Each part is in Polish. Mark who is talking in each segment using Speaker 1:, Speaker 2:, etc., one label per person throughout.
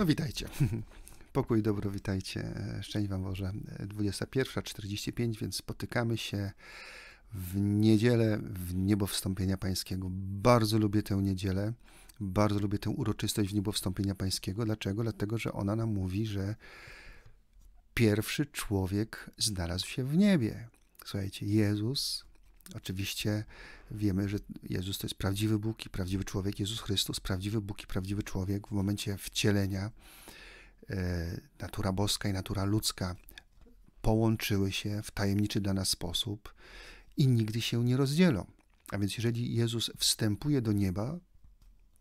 Speaker 1: No witajcie. Pokój, dobro, witajcie. Szczęść Wam Boże. 21.45, więc spotykamy się w niedzielę w niebo wstąpienia Pańskiego. Bardzo lubię tę niedzielę. Bardzo lubię tę uroczystość w niebo wstąpienia Pańskiego. Dlaczego? Dlatego, że ona nam mówi, że pierwszy człowiek znalazł się w niebie. Słuchajcie, Jezus Oczywiście wiemy, że Jezus to jest prawdziwy Bóg i prawdziwy człowiek, Jezus Chrystus, prawdziwy Bóg i prawdziwy człowiek w momencie wcielenia. E, natura boska i natura ludzka połączyły się w tajemniczy dla nas sposób i nigdy się nie rozdzielą. A więc, jeżeli Jezus wstępuje do nieba,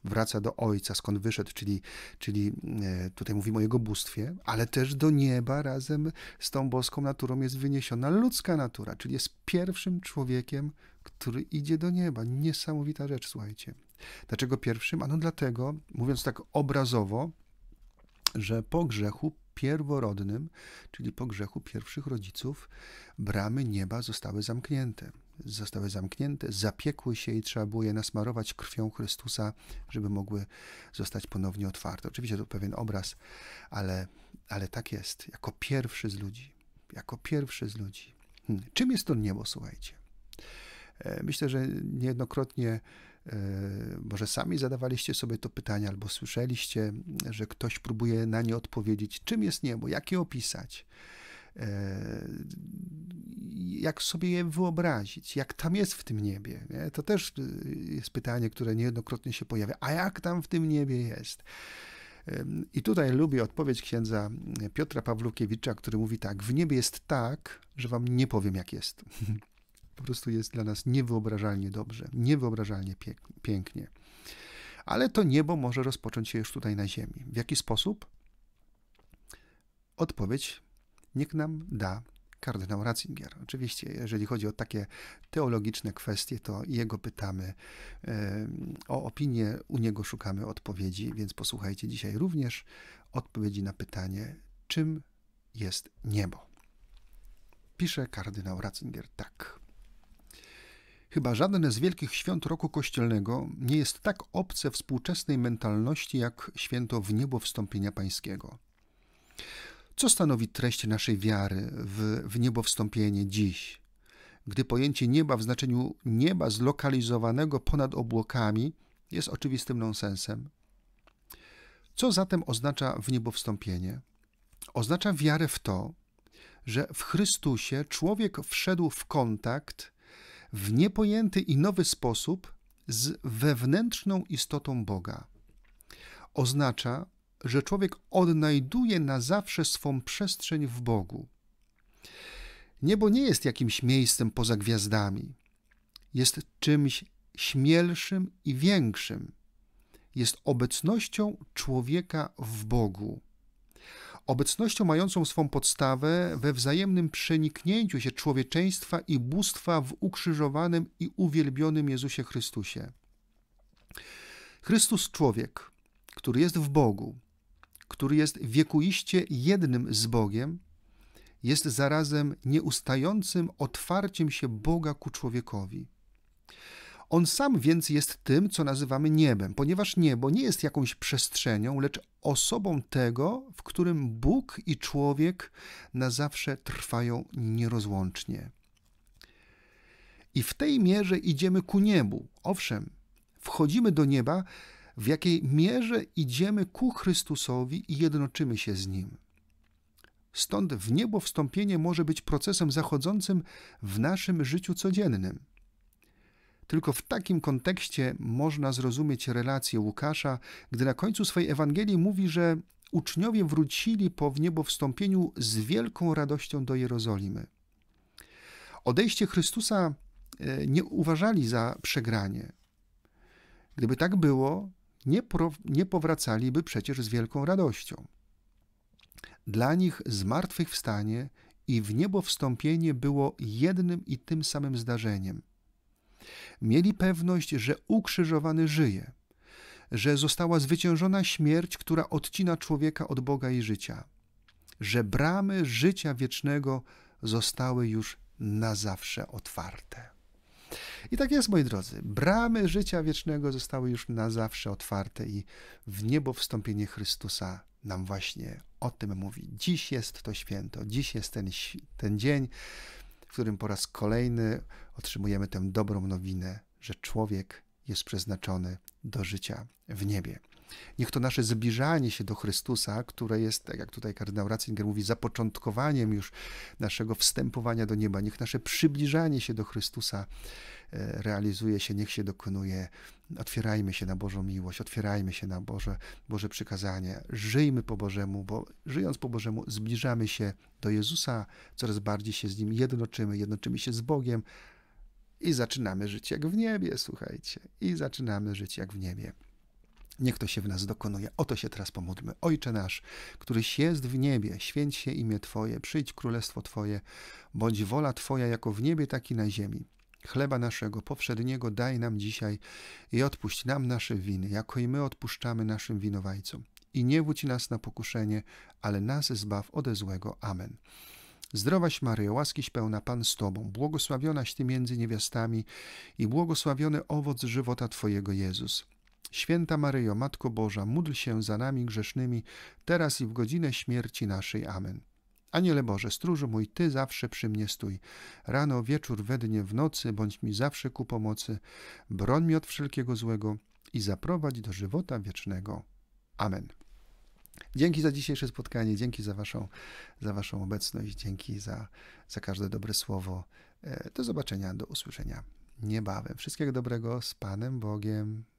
Speaker 1: wraca do Ojca, skąd wyszedł, czyli, czyli e, tutaj mówimy o Jego bóstwie, ale też do nieba razem z tą boską naturą jest wyniesiona ludzka natura, czyli jest pierwszym człowiekiem, który idzie do nieba. Niesamowita rzecz, słuchajcie. Dlaczego pierwszym? Ano dlatego, mówiąc tak obrazowo, że po grzechu pierworodnym, czyli po grzechu pierwszych rodziców, bramy nieba zostały zamknięte zostały zamknięte, zapiekły się i trzeba było je nasmarować krwią Chrystusa, żeby mogły zostać ponownie otwarte. Oczywiście to pewien obraz, ale, ale tak jest. Jako pierwszy z ludzi. Jako pierwszy z ludzi. Hmm. Czym jest to niebo, słuchajcie? E, myślę, że niejednokrotnie e, może sami zadawaliście sobie to pytanie, albo słyszeliście, że ktoś próbuje na nie odpowiedzieć, czym jest niebo, jak je opisać. E, jak sobie je wyobrazić, jak tam jest w tym niebie. Nie? To też e, jest pytanie, które niejednokrotnie się pojawia. A jak tam w tym niebie jest? I tutaj lubię odpowiedź księdza e, Piotra Pawlukiewicza, który mówi tak: W niebie jest tak, że wam nie powiem, jak jest. po prostu jest dla nas niewyobrażalnie dobrze, niewyobrażalnie pięknie. Ale to niebo może rozpocząć się już tutaj na ziemi. W jaki sposób? Odpowiedź niech nam da kardynał Ratzinger. Oczywiście, jeżeli chodzi o takie teologiczne kwestie, to jego pytamy o opinię, u niego szukamy odpowiedzi, więc posłuchajcie dzisiaj również odpowiedzi na pytanie, czym jest niebo. Pisze kardynał Ratzinger tak. Chyba żadne z wielkich świąt roku kościelnego nie jest tak obce współczesnej mentalności jak święto w niebo wstąpienia pańskiego. Co stanowi treść naszej wiary w, w niebo wstąpienie dziś? Gdy pojęcie nieba w znaczeniu nieba zlokalizowanego ponad obłokami jest oczywistym nonsensem. Co zatem oznacza w niebo wstąpienie? Oznacza wiarę w to, że w Chrystusie człowiek wszedł w kontakt w niepojęty i nowy sposób z wewnętrzną istotą Boga. Oznacza, że człowiek odnajduje na zawsze swą przestrzeń w Bogu. Niebo nie jest jakimś miejscem poza gwiazdami. Jest czymś śmielszym i większym. Jest obecnością człowieka w Bogu. Obecnością mającą swą podstawę we wzajemnym przeniknięciu się człowieczeństwa i bóstwa w ukrzyżowanym i uwielbionym Jezusie Chrystusie. Chrystus człowiek, który jest w Bogu, który jest wiekuiście jednym z Bogiem, jest zarazem nieustającym otwarciem się Boga ku człowiekowi. On sam więc jest tym, co nazywamy niebem, ponieważ niebo nie jest jakąś przestrzenią, lecz osobą tego, w którym Bóg i człowiek na zawsze trwają nierozłącznie. I w tej mierze idziemy ku niebu. Owszem, wchodzimy do nieba, w jakiej mierze idziemy ku Chrystusowi i jednoczymy się z Nim. Stąd w niebo wstąpienie może być procesem zachodzącym w naszym życiu codziennym. Tylko w takim kontekście można zrozumieć relację Łukasza, gdy na końcu swojej Ewangelii mówi, że uczniowie wrócili po wniebowstąpieniu z wielką radością do Jerozolimy. Odejście Chrystusa e, nie uważali za przegranie. Gdyby tak było, nie, pro, nie powracaliby przecież z wielką radością. Dla nich zmartwychwstanie i w niebo wstąpienie było jednym i tym samym zdarzeniem. Mieli pewność, że ukrzyżowany żyje, że została zwyciężona śmierć, która odcina człowieka od Boga i życia, że bramy życia wiecznego zostały już na zawsze otwarte. I tak jest, moi drodzy. Bramy życia wiecznego zostały już na zawsze otwarte i w niebo wstąpienie Chrystusa nam właśnie o tym mówi. Dziś jest to święto, dziś jest ten, ten dzień, w którym po raz kolejny otrzymujemy tę dobrą nowinę, że człowiek jest przeznaczony do życia w niebie. Niech to nasze zbliżanie się do Chrystusa, które jest, tak jak tutaj kardynał Ratzinger mówi, zapoczątkowaniem już naszego wstępowania do nieba, niech nasze przybliżanie się do Chrystusa e, realizuje się, niech się dokonuje. Otwierajmy się na Bożą miłość, otwierajmy się na Boże, Boże przykazanie, żyjmy po Bożemu, bo żyjąc po Bożemu zbliżamy się do Jezusa, coraz bardziej się z Nim jednoczymy, jednoczymy się z Bogiem i zaczynamy żyć jak w niebie, słuchajcie, i zaczynamy żyć jak w niebie. Niech to się w nas dokonuje. Oto się teraz pomódlmy. Ojcze nasz, któryś jest w niebie, święć się imię Twoje, przyjdź królestwo Twoje, bądź wola Twoja jako w niebie, tak i na ziemi. Chleba naszego powszedniego daj nam dzisiaj i odpuść nam nasze winy, jako i my odpuszczamy naszym winowajcom. I nie wódź nas na pokuszenie, ale nas zbaw ode złego. Amen. Zdrowaś Maryjo, łaskiś pełna Pan z Tobą, błogosławionaś Ty między niewiastami i błogosławiony owoc żywota Twojego Jezus. Święta Maryjo, Matko Boża, módl się za nami grzesznymi, teraz i w godzinę śmierci naszej. Amen. Aniele Boże, stróżu mój, Ty zawsze przy mnie stój. Rano, wieczór, we dnie, w nocy, bądź mi zawsze ku pomocy. Broń mi od wszelkiego złego i zaprowadź do żywota wiecznego. Amen. Dzięki za dzisiejsze spotkanie, dzięki za Waszą, za waszą obecność, dzięki za, za każde dobre słowo. E, do zobaczenia, do usłyszenia niebawem. Wszystkiego dobrego z Panem Bogiem.